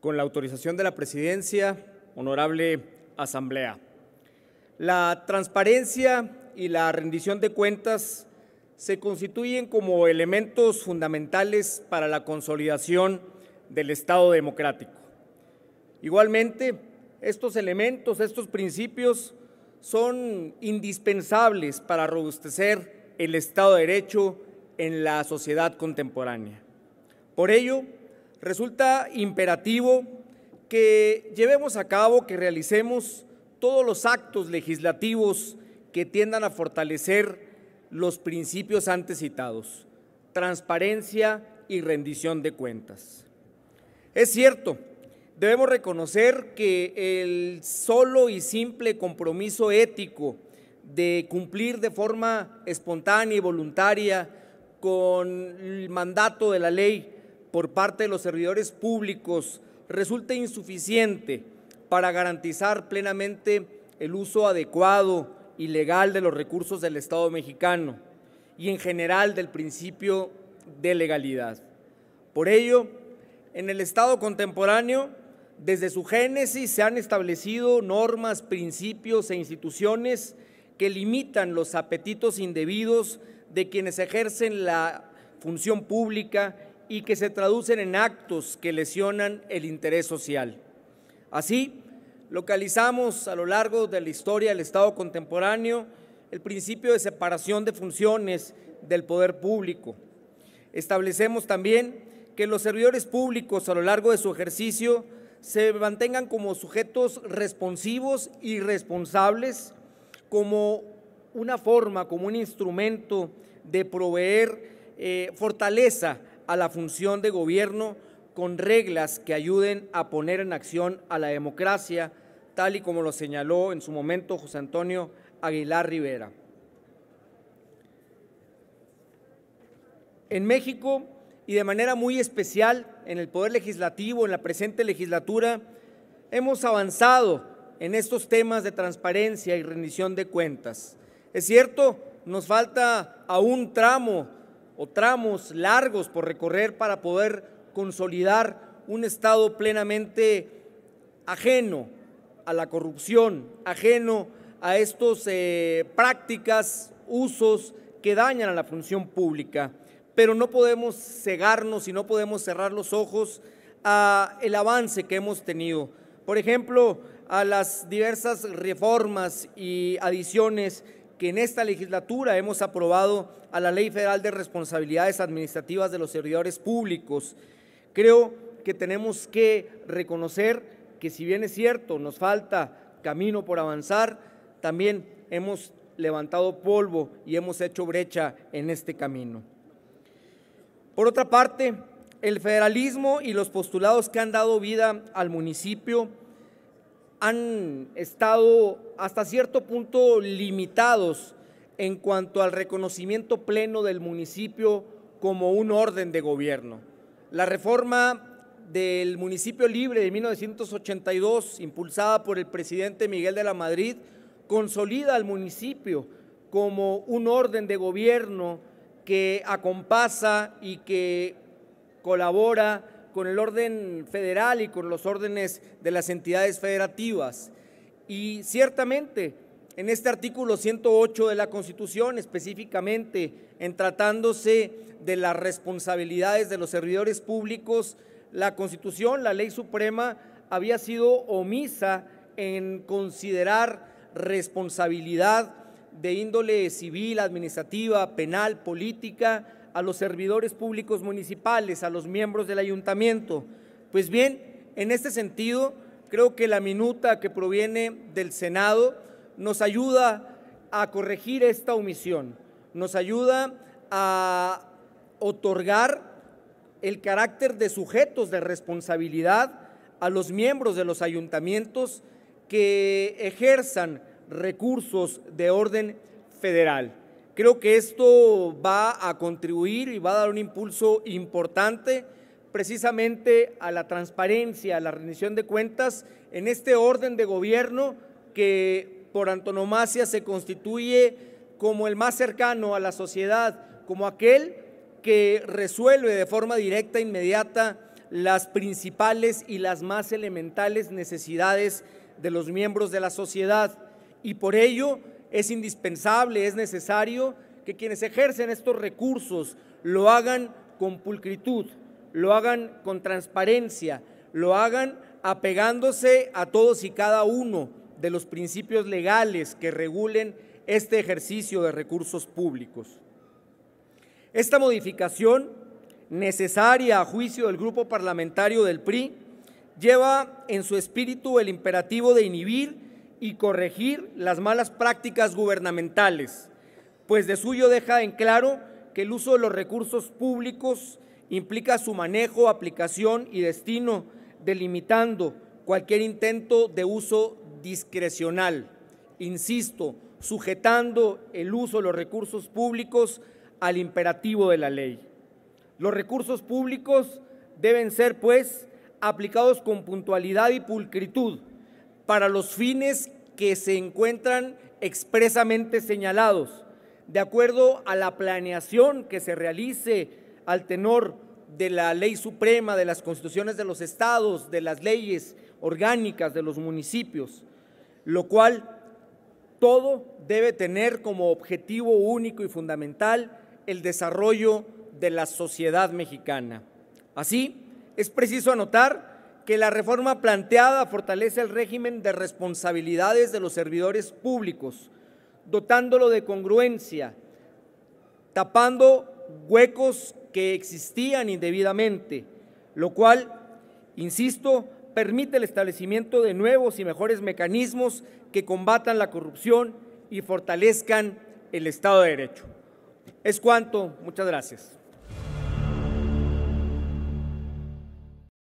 con la autorización de la Presidencia, Honorable Asamblea. La transparencia y la rendición de cuentas se constituyen como elementos fundamentales para la consolidación del Estado democrático. Igualmente, estos elementos, estos principios son indispensables para robustecer el Estado de Derecho en la sociedad contemporánea. Por ello, resulta imperativo que llevemos a cabo, que realicemos todos los actos legislativos que tiendan a fortalecer los principios antes citados, transparencia y rendición de cuentas. Es cierto, debemos reconocer que el solo y simple compromiso ético de cumplir de forma espontánea y voluntaria con el mandato de la ley por parte de los servidores públicos resulta insuficiente para garantizar plenamente el uso adecuado y legal de los recursos del Estado mexicano y en general del principio de legalidad. Por ello, en el Estado contemporáneo, desde su génesis se han establecido normas, principios e instituciones que limitan los apetitos indebidos de quienes ejercen la función pública y que se traducen en actos que lesionan el interés social. Así, localizamos a lo largo de la historia del Estado contemporáneo el principio de separación de funciones del poder público. Establecemos también que los servidores públicos a lo largo de su ejercicio se mantengan como sujetos responsivos y responsables, como una forma, como un instrumento de proveer eh, fortaleza a la función de gobierno con reglas que ayuden a poner en acción a la democracia, tal y como lo señaló en su momento José Antonio Aguilar Rivera. En México, y de manera muy especial en el Poder Legislativo, en la presente legislatura, hemos avanzado en estos temas de transparencia y rendición de cuentas. Es cierto, nos falta aún tramo o tramos largos por recorrer para poder consolidar un Estado plenamente ajeno a la corrupción, ajeno a estas eh, prácticas, usos que dañan a la función pública. Pero no podemos cegarnos y no podemos cerrar los ojos a el avance que hemos tenido. Por ejemplo, a las diversas reformas y adiciones que en esta legislatura hemos aprobado a la Ley Federal de Responsabilidades Administrativas de los Servidores Públicos. Creo que tenemos que reconocer que si bien es cierto, nos falta camino por avanzar, también hemos levantado polvo y hemos hecho brecha en este camino. Por otra parte, el federalismo y los postulados que han dado vida al municipio han estado hasta cierto punto limitados en cuanto al reconocimiento pleno del municipio como un orden de gobierno. La reforma del municipio libre de 1982, impulsada por el presidente Miguel de la Madrid, consolida al municipio como un orden de gobierno que acompasa y que colabora con el orden federal y con los órdenes de las entidades federativas. Y ciertamente, en este artículo 108 de la Constitución, específicamente en tratándose de las responsabilidades de los servidores públicos, la Constitución, la ley suprema, había sido omisa en considerar responsabilidad de índole civil, administrativa, penal, política, a los servidores públicos municipales, a los miembros del ayuntamiento. Pues bien, en este sentido, creo que la minuta que proviene del Senado nos ayuda a corregir esta omisión, nos ayuda a otorgar el carácter de sujetos de responsabilidad a los miembros de los ayuntamientos que ejerzan recursos de orden federal. Creo que esto va a contribuir y va a dar un impulso importante precisamente a la transparencia, a la rendición de cuentas en este orden de gobierno que por antonomasia se constituye como el más cercano a la sociedad, como aquel que resuelve de forma directa e inmediata las principales y las más elementales necesidades de los miembros de la sociedad. Y por ello es indispensable, es necesario que quienes ejercen estos recursos lo hagan con pulcritud, lo hagan con transparencia, lo hagan apegándose a todos y cada uno de los principios legales que regulen este ejercicio de recursos públicos. Esta modificación, necesaria a juicio del grupo parlamentario del PRI, lleva en su espíritu el imperativo de inhibir y corregir las malas prácticas gubernamentales, pues de suyo deja en claro que el uso de los recursos públicos implica su manejo, aplicación y destino, delimitando cualquier intento de uso discrecional. Insisto, sujetando el uso de los recursos públicos al imperativo de la ley. Los recursos públicos deben ser, pues, aplicados con puntualidad y pulcritud, para los fines que se encuentran expresamente señalados, de acuerdo a la planeación que se realice al tenor de la ley suprema, de las constituciones de los estados, de las leyes orgánicas de los municipios, lo cual todo debe tener como objetivo único y fundamental el desarrollo de la sociedad mexicana. Así, es preciso anotar que la reforma planteada fortalece el régimen de responsabilidades de los servidores públicos, dotándolo de congruencia, tapando huecos que existían indebidamente, lo cual, insisto, permite el establecimiento de nuevos y mejores mecanismos que combatan la corrupción y fortalezcan el Estado de Derecho. Es cuanto, muchas gracias.